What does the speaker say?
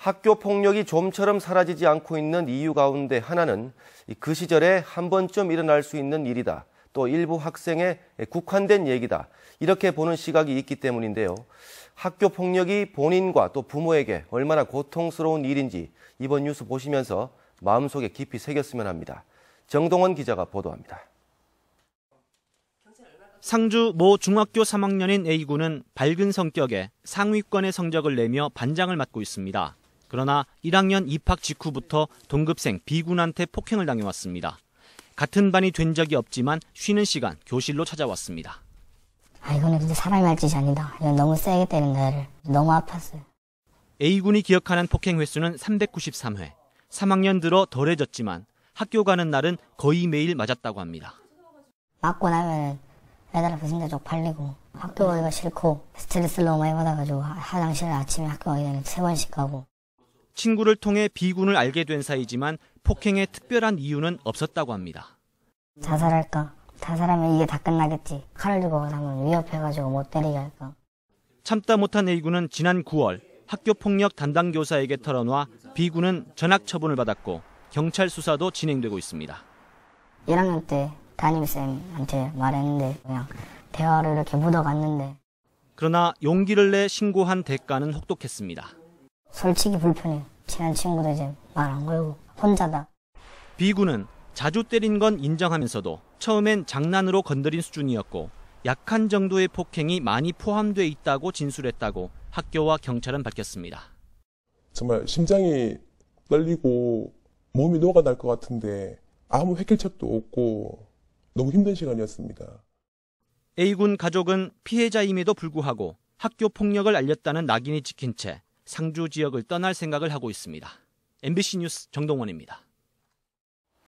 학교 폭력이 좀처럼 사라지지 않고 있는 이유 가운데 하나는 그 시절에 한 번쯤 일어날 수 있는 일이다. 또 일부 학생의 국한된 얘기다. 이렇게 보는 시각이 있기 때문인데요. 학교 폭력이 본인과 또 부모에게 얼마나 고통스러운 일인지 이번 뉴스 보시면서 마음속에 깊이 새겼으면 합니다. 정동원 기자가 보도합니다. 상주 모 중학교 3학년인 A군은 밝은 성격에 상위권의 성적을 내며 반장을 맡고 있습니다. 그러나 1학년 입학 직후부터 동급생 비군한테 폭행을 당해왔습니다. 같은 반이 된 적이 없지만 쉬는 시간 교실로 찾아왔습니다. 아 이거는 진짜 사람이 할 짓이 아니다. 너무 세게 때린 거를 너무 아팠어요. A군이 기억하는 폭행 횟수는 393회. 3학년 들어 덜해졌지만 학교 가는 날은 거의 매일 맞았다고 합니다. 맞고 나면 매달 부신자 쪽팔리고 학교 가기가 싫고 스트레스를 너무 많이 받아가지고 화장실 아침에 학교 가기 전에 세 번씩 가고 친구를 통해 비군을 알게 된 사이지만 폭행에 특별한 이유는 없었다고 합니다. 자살할까? 자살하면 이게 다 끝나겠지. 칼을 들고 가면 위협해가지고 못 때리게 할까? 참다 못한 A군은 지난 9월 학교 폭력 담당 교사에게 털어놔 B군은 전학 처분을 받았고 경찰 수사도 진행되고 있습니다. 1학년 때 담임쌤한테 말했는데 그냥 대화를 이렇게 묻어갔는데 그러나 용기를 내 신고한 대가는 혹독했습니다. 솔직히 불편해요. 친한 친구도 이제 말 안 걸고 혼자다. B군은 자주 때린 건 인정하면서도 처음엔 장난으로 건드린 수준이었고 약한 정도의 폭행이 많이 포함돼 있다고 진술했다고 학교와 경찰은 밝혔습니다. 정말 심장이 떨리고 몸이 녹아날 것 같은데 아무 해결책도 없고 너무 힘든 시간이었습니다. A군 가족은 피해자임에도 불구하고 학교 폭력을 알렸다는 낙인이 찍힌 채 상주 지역을 떠날 생각을 하고 있습니다. MBC 뉴스 정동원입니다.